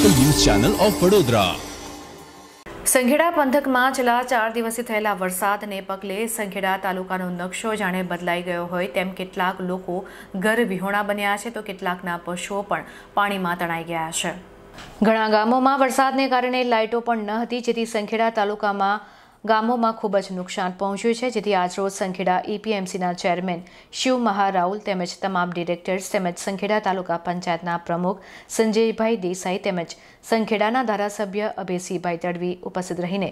national news channel of Vadodara Sankheda પંથકમાં છેલ્લા ચાર દિવસથી થયેલા વરસાદને પગલે સંખેડા તાલુકાનો નકશો જાણે બદલાઈ ગયો હોય તેમ કેટલાક લોકો ઘર વિહોણા બન્યા છે તો કેટલાકના પશુઓ પણ પાણીમાં તણાઈ ગયા છે ઘણા ગામોમાં વરસાદને કારણે લાઇટો પણ ન હતી જેથી સંખેડા તાલુકામાં ગામોમાં ખૂબ જ નુકસાન પહોંચ્યું છે જેથી આજરોજ સંખેડા એપીએમસીના ચેરમેન શિવ મહારાઉલ તેમજ તમામ ડિરેક્ટર્સ તેમજ સંખેડા તાલુકા પંચાયતના પ્રમુખ સંજયભાઈ દેસાઈ તેમજ સંખેડાના ધારાસભ્ય અભયસિંહભાઈ તડવી ઉપસ્થિત રહીને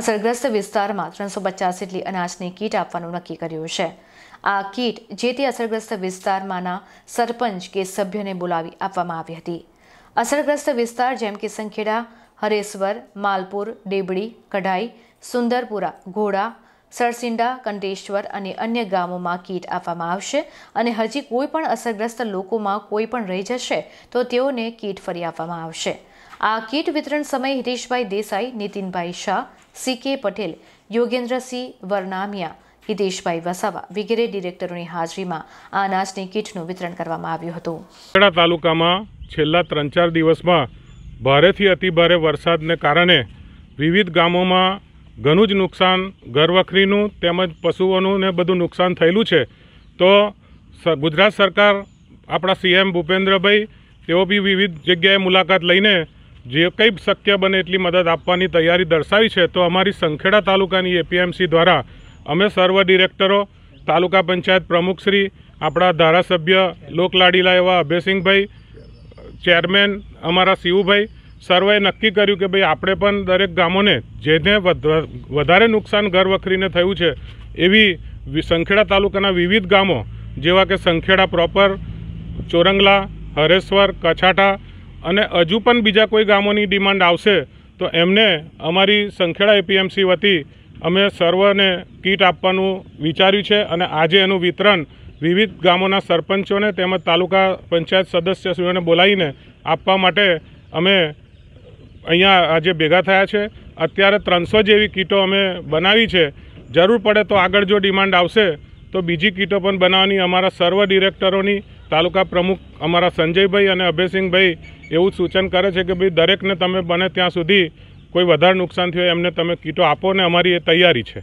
અસરગ્રસ્ત વિસ્તારમાં ત્રણસો પચાસ જેટલી અનાજની કીટ આપવાનું નક્કી કર્યું છે આ કીટ જે તે અસરગ્રસ્ત વિસ્તારમાંના સરપંચ કે સભ્યને બોલાવી આપવામાં આવી હતી અસરગ્રસ્ત વિસ્તાર જેમ કે સંખેડા હરેશ્વર માલપુર ડેબડી કઢાઈ સુંદરપુરા ઘોડા સરસિંડા કંટેશ્વર અને અન્ય ગામોમાં કીટ આપવામાં આવશે અને હજી કોઈ પણ અસરગ્રસ્ત લોકોમાં કોઈ પણ રહી જશે તો તેઓને કીટ ફરી આપવામાં આવશે આ કીટ વિતરણ સમયે હિતેશભાઈ દેસાઈ નીતિનભાઈ શાહ સી કે પટેલ યોગેન્દ્રસિંહ વરનામિયા હિતેશભાઈ વસાવા વગેરે ડિરેક્ટરોની હાજરીમાં આ અનાજની કીટનું વિતરણ કરવામાં આવ્યું હતું તાલુકામાં છેલ્લા ત્રણ ચાર દિવસમાં ભારેથી અતિભારે વરસાદને કારણે વિવિધ ગામોમાં ઘણું જ નુકસાન ઘરવખરીનું તેમજ પશુઓનું ને બધું નુકસાન થયેલું છે તો ગુજરાત સરકાર આપણા સીએમ ભૂપેન્દ્રભાઈ તેઓ બી વિવિધ જગ્યાએ મુલાકાત લઈને જે કંઈ શક્ય બને એટલી મદદ આપવાની તૈયારી દર્શાવી છે તો અમારી સંખેડા તાલુકાની એપીએમસી દ્વારા અમે સર્વ ડિરેક્ટરો તાલુકા પંચાયત પ્રમુખશ્રી આપણા ધારાસભ્ય લોકલાડીલા એવા અભયસિંહભાઈ ચેરમેન અમારા શિવુભાઈ સર્વે નક્કી કર્યું કે ભાઈ આપણે પણ દરેક ગામોને જેને વધારે નુકસાન ઘર વખરીને થયું છે એવી સંખેડા તાલુકાના વિવિધ ગામો જેવા કે સંખેડા પ્રોપર ચોરંગલા હરેશ્વર કછાટા અને હજુ પણ બીજા કોઈ ગામોની ડિમાન્ડ આવશે તો એમને અમારી સંખેડા એપીએમસી વતી અમે સર્વને કીટ આપવાનું વિચાર્યું છે અને આજે એનું વિતરણ વિવિધ ગામોના સરપંચોને તેમજ તાલુકા પંચાયત સદસ્યશ્રીઓને બોલાવીને આપવા માટે અમે અહીંયા આજે ભેગા થયા છે અત્યારે ત્રણસો જેવી કીટો અમે બનાવી છે જરૂર પડે તો આગળ જો ડિમાન્ડ આવશે તો બીજી કીટો પણ બનાવવાની અમારા સર્વ ડિરેક્ટરોની તાલુકા પ્રમુખ અમારા સંજયભાઈ અને અભયસિંહભાઈ એવું સૂચન કરે છે કે ભાઈ દરેકને તમે બને ત્યાં સુધી કોઈ વધારે નુકસાન થયું એમને તમે કીટો આપો ને અમારી એ તૈયારી છે